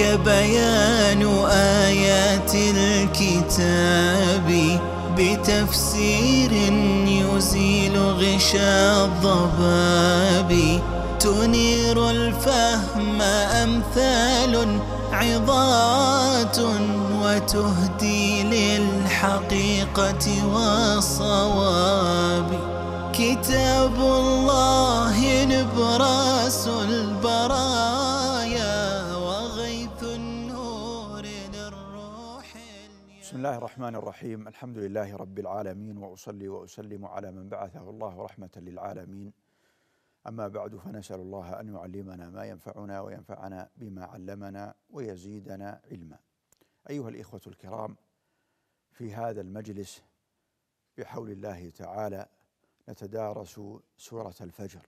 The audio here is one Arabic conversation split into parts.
كبيان بيان آيات الكتاب بتفسير يزيل غشاء الضباب تنير الفهم أمثال عظات وتهدي للحقيقة والصواب كتاب الله نبراس البراس بسم الله الرحمن الرحيم الحمد لله رب العالمين واصلي واسلم على من بعثه الله رحمه للعالمين اما بعد فنسال الله ان يعلمنا ما ينفعنا وينفعنا بما علمنا ويزيدنا علما ايها الاخوه الكرام في هذا المجلس بحول الله تعالى نتدارس سوره الفجر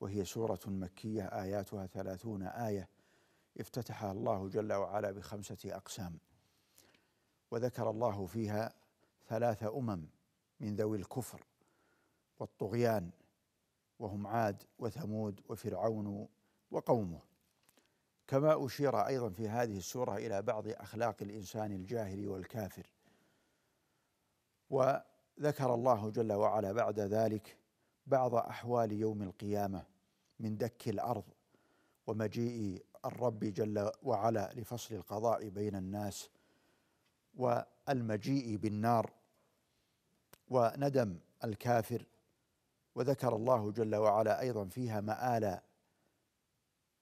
وهي سوره مكيه اياتها ثلاثون ايه افتتحها الله جل وعلا بخمسه اقسام وذكر الله فيها ثلاث أمم من ذوي الكفر والطغيان وهم عاد وثمود وفرعون وقومه كما أشير أيضا في هذه السورة إلى بعض أخلاق الإنسان الجاهل والكافر وذكر الله جل وعلا بعد ذلك بعض أحوال يوم القيامة من دك الأرض ومجيء الرب جل وعلا لفصل القضاء بين الناس والمجيء بالنار وندم الكافر وذكر الله جل وعلا ايضا فيها مآل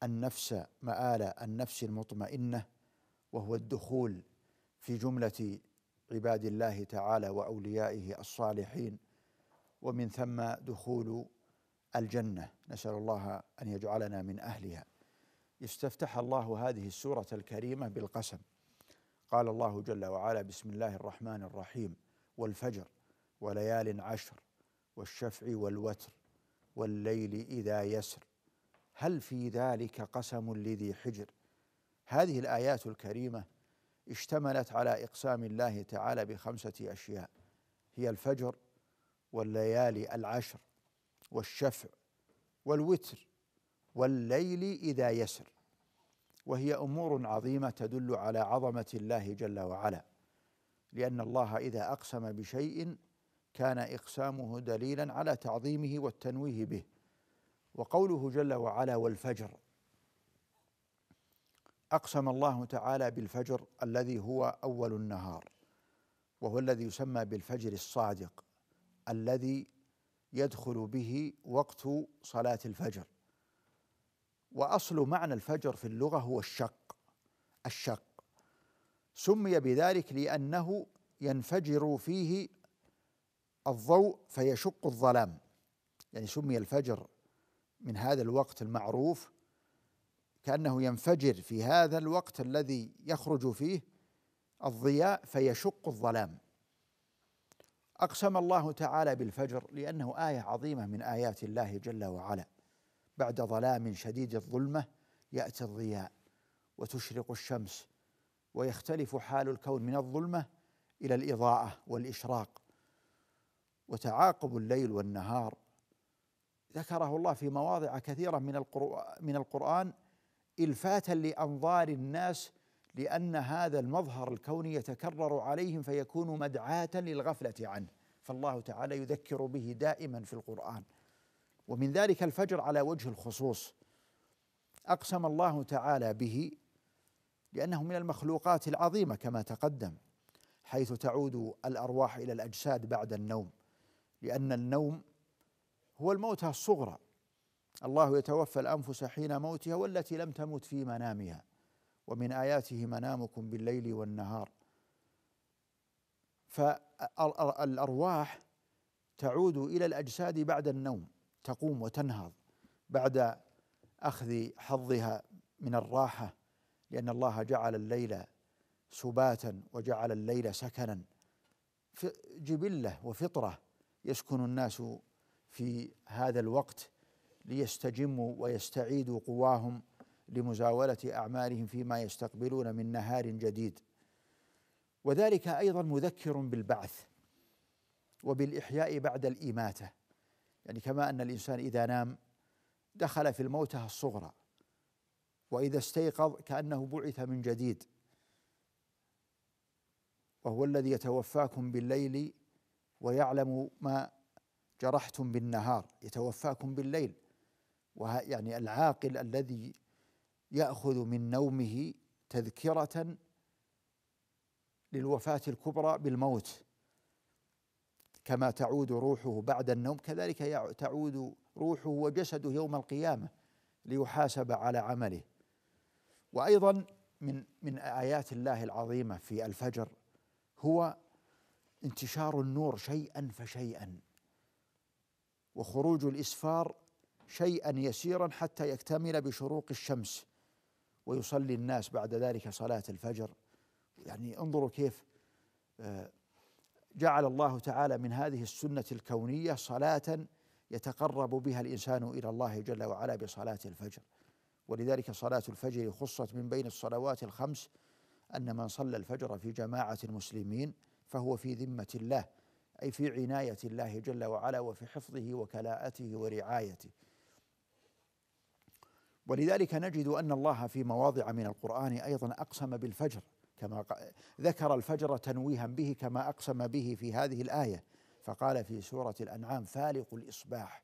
النفس مآل النفس المطمئنه وهو الدخول في جمله عباد الله تعالى واوليائه الصالحين ومن ثم دخول الجنه نسال الله ان يجعلنا من اهلها استفتح الله هذه السوره الكريمه بالقسم قال الله جل وعلا بسم الله الرحمن الرحيم والفجر وليال عشر والشفع والوتر والليل اذا يسر هل في ذلك قسم لذي حجر هذه الايات الكريمه اشتملت على اقسام الله تعالى بخمسه اشياء هي الفجر والليالي العشر والشفع والوتر والليل اذا يسر وهي امور عظيمه تدل على عظمه الله جل وعلا لان الله اذا اقسم بشيء كان اقسامه دليلا على تعظيمه والتنويه به وقوله جل وعلا والفجر اقسم الله تعالى بالفجر الذي هو اول النهار وهو الذي يسمى بالفجر الصادق الذي يدخل به وقت صلاه الفجر واصل معنى الفجر في اللغه هو الشق الشق سمي بذلك لانه ينفجر فيه الضوء فيشق الظلام يعني سمي الفجر من هذا الوقت المعروف كانه ينفجر في هذا الوقت الذي يخرج فيه الضياء فيشق الظلام اقسم الله تعالى بالفجر لانه ايه عظيمه من ايات الله جل وعلا بعد ظلام شديد الظلمه ياتي الضياء وتشرق الشمس ويختلف حال الكون من الظلمه الى الاضاءه والاشراق وتعاقب الليل والنهار ذكره الله في مواضع كثيره من القرآن من القران الفاتا لانظار الناس لان هذا المظهر الكوني يتكرر عليهم فيكون مدعاه للغفله عنه فالله تعالى يذكر به دائما في القران ومن ذلك الفجر على وجه الخصوص اقسم الله تعالى به لانه من المخلوقات العظيمه كما تقدم حيث تعود الارواح الى الاجساد بعد النوم لان النوم هو الموتى الصغرى الله يتوفى الانفس حين موتها والتي لم تمت في منامها ومن اياته منامكم بالليل والنهار فالارواح تعود الى الاجساد بعد النوم تقوم وتنهض بعد اخذ حظها من الراحه لان الله جعل الليل سباتا وجعل الليل سكنا جبله وفطره يسكن الناس في هذا الوقت ليستجموا ويستعيدوا قواهم لمزاوله اعمالهم فيما يستقبلون من نهار جديد وذلك ايضا مذكر بالبعث وبالاحياء بعد الاماته يعني كما أن الإنسان إذا نام دخل في الموتة الصغرى وإذا استيقظ كأنه بعث من جديد وهو الذي يتوفاكم بالليل ويعلم ما جرحتم بالنهار يتوفاكم بالليل يعني العاقل الذي يأخذ من نومه تذكرة للوفاة الكبرى بالموت كما تعود روحه بعد النوم كذلك تعود روحه وجسده يوم القيامه ليحاسب على عمله وايضا من من ايات الله العظيمه في الفجر هو انتشار النور شيئا فشيئا وخروج الاسفار شيئا يسيرا حتى يكتمل بشروق الشمس ويصلي الناس بعد ذلك صلاه الفجر يعني انظروا كيف آه، جعل الله تعالى من هذه السنه الكونيه صلاه يتقرب بها الانسان الى الله جل وعلا بصلاه الفجر ولذلك صلاه الفجر خصت من بين الصلوات الخمس ان من صلى الفجر في جماعه المسلمين فهو في ذمه الله اي في عنايه الله جل وعلا وفي حفظه وكلاءته ورعايته ولذلك نجد ان الله في مواضع من القران ايضا اقسم بالفجر كما ذكر الفجر تنويها به كما اقسم به في هذه الايه فقال في سوره الانعام فالق الاصباح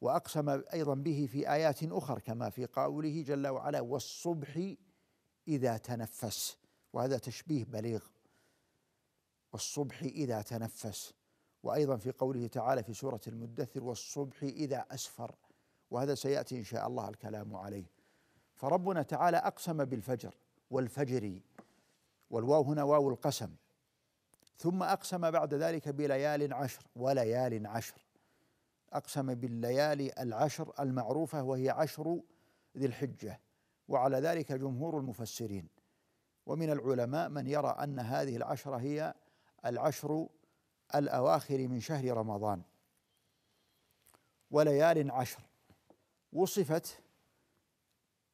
واقسم ايضا به في ايات اخر كما في قوله جل وعلا والصبح اذا تنفس وهذا تشبيه بليغ والصبح اذا تنفس وايضا في قوله تعالى في سوره المدثر والصبح اذا اسفر وهذا سياتي ان شاء الله الكلام عليه فربنا تعالى اقسم بالفجر والفجر والواو هنا واو القسم ثم أقسم بعد ذلك بليال عشر وليال عشر أقسم بالليالي العشر المعروفة وهي عشر ذي الحجة وعلى ذلك جمهور المفسرين ومن العلماء من يرى أن هذه العشرة هي العشر الأواخر من شهر رمضان وليال عشر وصفت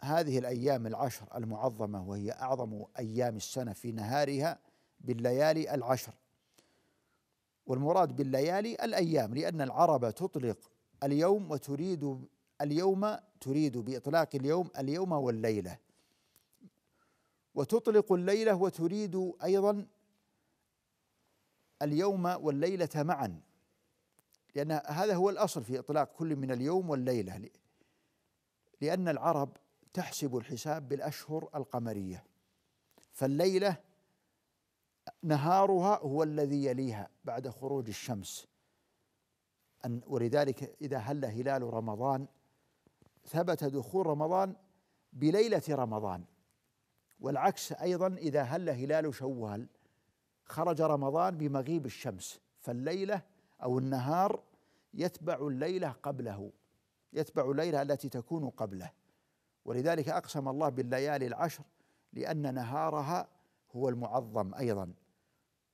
هذه الايام العشر المعظمه وهي اعظم ايام السنه في نهارها بالليالي العشر والمراد بالليالي الايام لان العرب تطلق اليوم وتريد اليوم تريد باطلاق اليوم اليوم والليله وتطلق الليله وتريد ايضا اليوم والليله معا لان هذا هو الاصل في اطلاق كل من اليوم والليله لان العرب تحسب الحساب بالأشهر القمرية فالليلة نهارها هو الذي يليها بعد خروج الشمس أن ولذلك إذا هل هلال رمضان ثبت دخول رمضان بليلة رمضان والعكس أيضا إذا هل هلال شوال خرج رمضان بمغيب الشمس فالليلة أو النهار يتبع الليلة قبله يتبع الليلة التي تكون قبله ولذلك أقسم الله بالليالي العشر لأن نهارها هو المعظم أيضا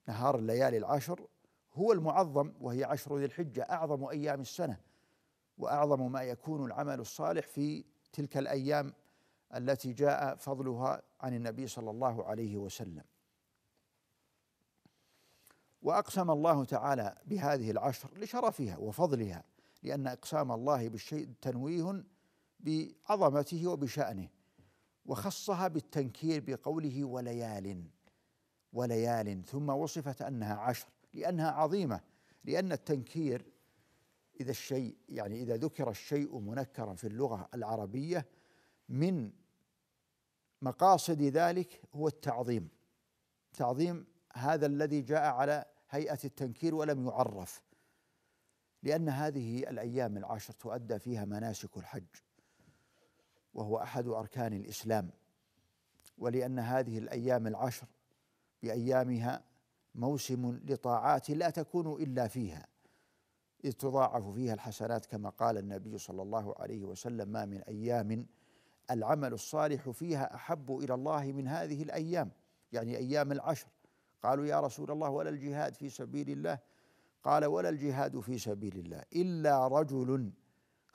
نهار الليالي العشر هو المعظم وهي عشر ذي الحجة أعظم أيام السنة وأعظم ما يكون العمل الصالح في تلك الأيام التي جاء فضلها عن النبي صلى الله عليه وسلم واقسم الله تعالى بهذه العشر لشرفها وفضلها لان اقسام الله بالشيء تنويه بعظمته وبشأنه وخصها بالتنكير بقوله وليال وليال ثم وصفت أنها عشر لأنها عظيمة لأن التنكير إذا الشيء يعني إذا ذكر الشيء منكرا في اللغة العربية من مقاصد ذلك هو التعظيم تعظيم هذا الذي جاء على هيئة التنكير ولم يعرف لأن هذه الأيام العشر تؤدى فيها مناسك الحج وهو احد اركان الاسلام ولان هذه الايام العشر بايامها موسم لطاعات لا تكون الا فيها اذ تضاعف فيها الحسنات كما قال النبي صلى الله عليه وسلم ما من ايام العمل الصالح فيها احب الى الله من هذه الايام يعني ايام العشر قالوا يا رسول الله ولا الجهاد في سبيل الله قال ولا الجهاد في سبيل الله الا رجل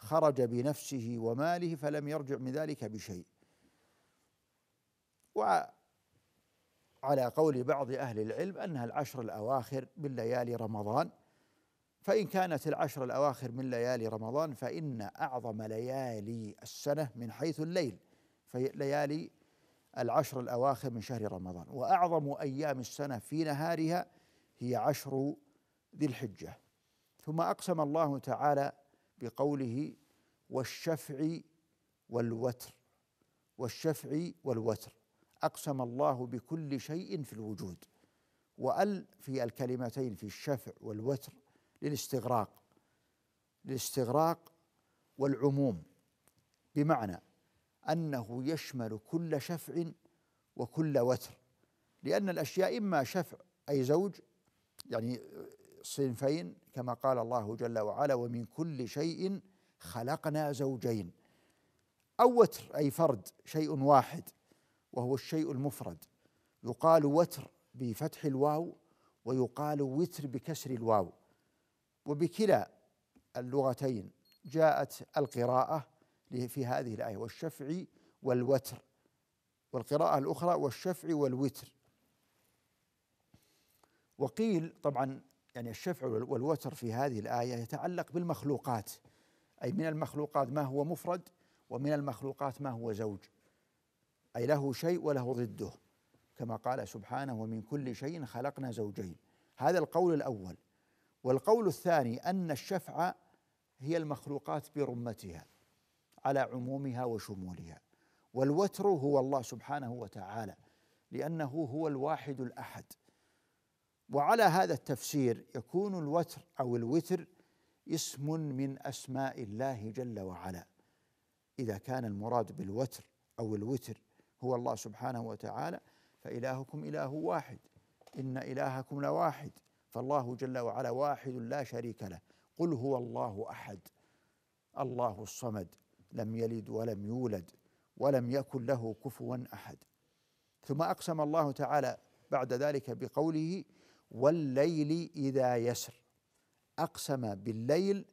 خرج بنفسه وماله فلم يرجع من ذلك بشيء وعلى قول بعض أهل العلم أنها العشر الأواخر من ليالي رمضان فإن كانت العشر الأواخر من ليالي رمضان فإن أعظم ليالي السنة من حيث الليل في ليالي العشر الأواخر من شهر رمضان وأعظم أيام السنة في نهارها هي عشر ذي الحجة ثم أقسم الله تعالى بقوله والشفع والوتر والشفع والوتر اقسم الله بكل شيء في الوجود وال في الكلمتين في الشفع والوتر للاستغراق للاستغراق والعموم بمعنى انه يشمل كل شفع وكل وتر لان الاشياء اما شفع اي زوج يعني صنفين كما قال الله جل وعلا ومن كل شيء خلقنا زوجين أو وتر أي فرد شيء واحد وهو الشيء المفرد يقال وتر بفتح الواو ويقال وتر بكسر الواو وبكلا اللغتين جاءت القراءة في هذه الآية والشفع والوتر والقراءة الأخرى والشفع والوتر وقيل طبعا يعني الشفع والوتر في هذه الآية يتعلق بالمخلوقات أي من المخلوقات ما هو مفرد ومن المخلوقات ما هو زوج أي له شيء وله ضده كما قال سبحانه ومن كل شيء خلقنا زوجين هذا القول الأول والقول الثاني أن الشفع هي المخلوقات برمتها على عمومها وشمولها والوتر هو الله سبحانه وتعالى لأنه هو الواحد الأحد وعلى هذا التفسير يكون الوتر او الوتر اسم من اسماء الله جل وعلا اذا كان المراد بالوتر او الوتر هو الله سبحانه وتعالى فالهكم اله واحد ان الهكم لواحد فالله جل وعلا واحد لا شريك له قل هو الله احد الله الصمد لم يلد ولم يولد ولم يكن له كفوا احد ثم اقسم الله تعالى بعد ذلك بقوله والليل إذا يسر أقسم بالليل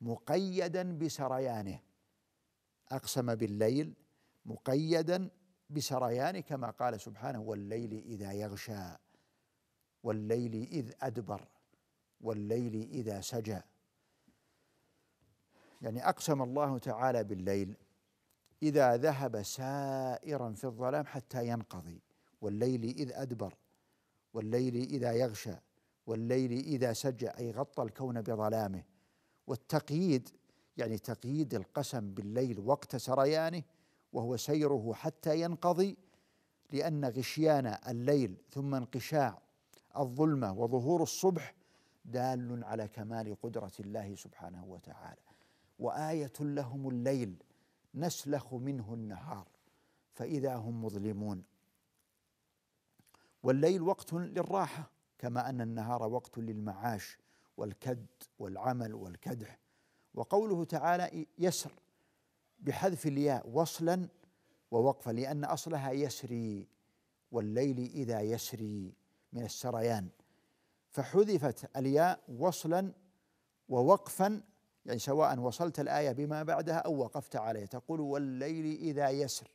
مقيدا بسريانه أقسم بالليل مقيدا بسريانه كما قال سبحانه والليل إذا يغشى والليل إذ أدبر والليل إذا سجى يعني أقسم الله تعالى بالليل إذا ذهب سائرا في الظلام حتى ينقضي والليل إذ أدبر والليل إذا يغشى والليل إذا سجى أي غطى الكون بظلامه والتقييد يعني تقييد القسم بالليل وقت سريانه وهو سيره حتى ينقضي لأن غشيان الليل ثم انقشاع الظلمة وظهور الصبح دال على كمال قدرة الله سبحانه وتعالى وآية لهم الليل نسلخ منه النهار فإذا هم مظلمون والليل وقت للراحة كما أن النهار وقت للمعاش والكد والعمل والكدح وقوله تعالى يسر بحذف الياء وصلا ووقفا لأن أصلها يسري والليل إذا يسري من السريان فحذفت الياء وصلا ووقفا يعني سواء وصلت الآية بما بعدها أو وقفت عليه تقول والليل إذا يسر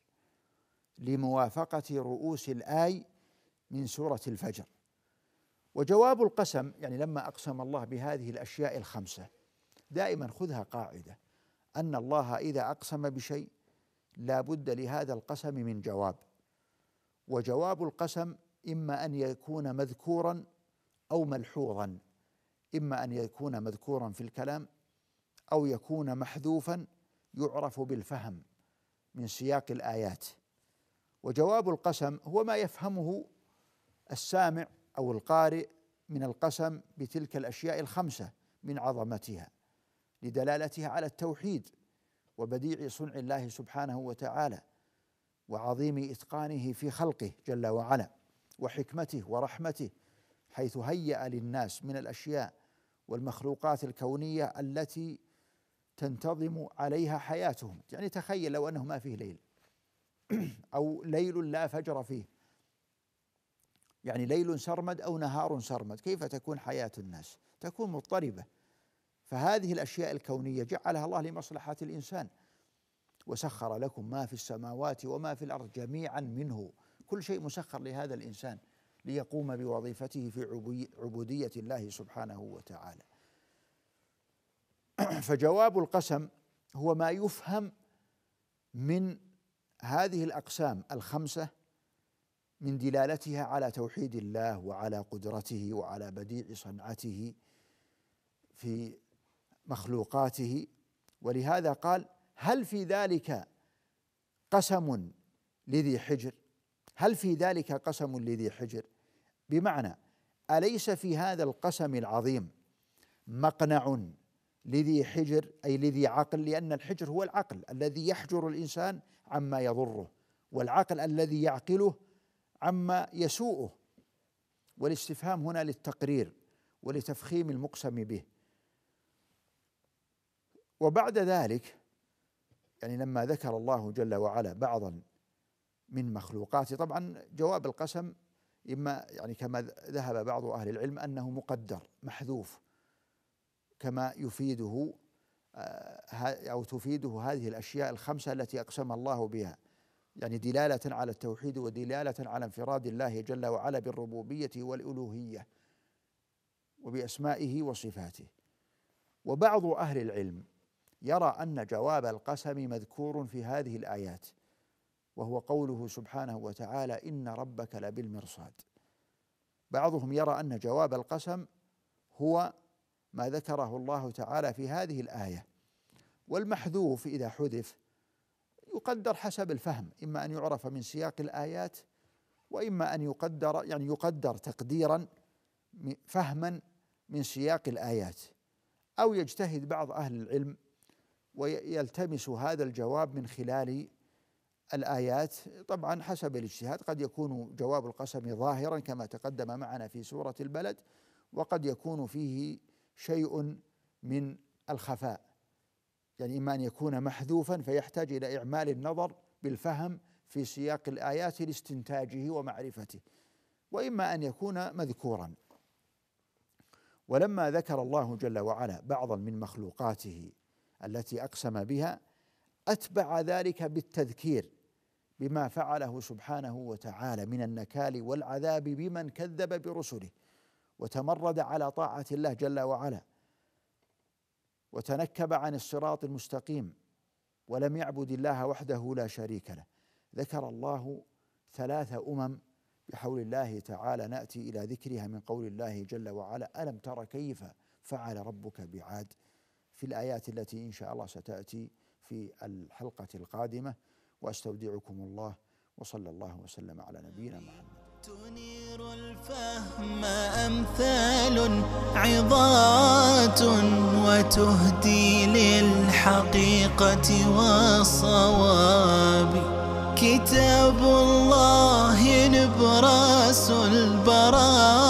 لموافقة رؤوس الآي من سورة الفجر وجواب القسم يعني لما أقسم الله بهذه الأشياء الخمسة دائما خذها قاعدة أن الله إذا أقسم بشيء لا بد لهذا القسم من جواب وجواب القسم إما أن يكون مذكورا أو ملحوظا إما أن يكون مذكورا في الكلام أو يكون محذوفا يعرف بالفهم من سياق الآيات وجواب القسم هو ما يفهمه السامع او القارئ من القسم بتلك الاشياء الخمسه من عظمتها لدلالتها على التوحيد وبديع صنع الله سبحانه وتعالى وعظيم اتقانه في خلقه جل وعلا وحكمته ورحمته حيث هيأ للناس من الاشياء والمخلوقات الكونيه التي تنتظم عليها حياتهم يعني تخيل لو انه ما فيه ليل او ليل لا فجر فيه يعني ليل سرمد او نهار سرمد كيف تكون حياه الناس تكون مضطربه فهذه الاشياء الكونيه جعلها الله لمصلحه الانسان وسخر لكم ما في السماوات وما في الارض جميعا منه كل شيء مسخر لهذا الانسان ليقوم بوظيفته في عبوديه الله سبحانه وتعالى فجواب القسم هو ما يفهم من هذه الاقسام الخمسه من دلالتها على توحيد الله وعلى قدرته وعلى بديع صنعته في مخلوقاته ولهذا قال هل في ذلك قسم لذي حجر هل في ذلك قسم لذي حجر بمعنى اليس في هذا القسم العظيم مقنع لذي حجر اي لذي عقل لان الحجر هو العقل الذي يحجر الانسان عما يضره والعقل الذي يعقله عما يسوءه والاستفهام هنا للتقرير ولتفخيم المقسم به وبعد ذلك يعني لما ذكر الله جل وعلا بعضا من مخلوقاته طبعا جواب القسم اما يعني كما ذهب بعض اهل العلم انه مقدر محذوف كما يفيده آه، او تفيده هذه الاشياء الخمسه التي اقسم الله بها يعني دلاله على التوحيد ودلاله على انفراد الله جل وعلا بالربوبيه والالوهيه وباسمائه وصفاته وبعض اهل العلم يرى ان جواب القسم مذكور في هذه الايات وهو قوله سبحانه وتعالى ان ربك لبالمرصاد بعضهم يرى ان جواب القسم هو ما ذكره الله تعالى في هذه الايه والمحذوف اذا حذف يقدر حسب الفهم إما أن يعرف من سياق الآيات وإما أن يقدر يعني يقدر تقديرا فهما من سياق الآيات أو يجتهد بعض أهل العلم ويلتمس هذا الجواب من خلال الآيات طبعا حسب الاجتهاد قد يكون جواب القسم ظاهرا كما تقدم معنا في سورة البلد وقد يكون فيه شيء من الخفاء يعني إما أن يكون محذوفا فيحتاج إلى إعمال النظر بالفهم في سياق الآيات لاستنتاجه ومعرفته وإما أن يكون مذكورا ولما ذكر الله جل وعلا بعضا من مخلوقاته التي أقسم بها أتبع ذلك بالتذكير بما فعله سبحانه وتعالى من النكال والعذاب بمن كذب برسله وتمرد على طاعة الله جل وعلا وتنكب عن الصراط المستقيم ولم يعبد الله وحده لا شريك له ذكر الله ثلاث امم بحول الله تعالى ناتي الى ذكرها من قول الله جل وعلا الم تر كيف فعل ربك بعاد في الايات التي ان شاء الله ستاتي في الحلقه القادمه واستودعكم الله وصلى الله وسلم على نبينا محمد تنير الفهم أمثال عظات وتهدي للحقيقة والصواب كتاب الله نبراس البراء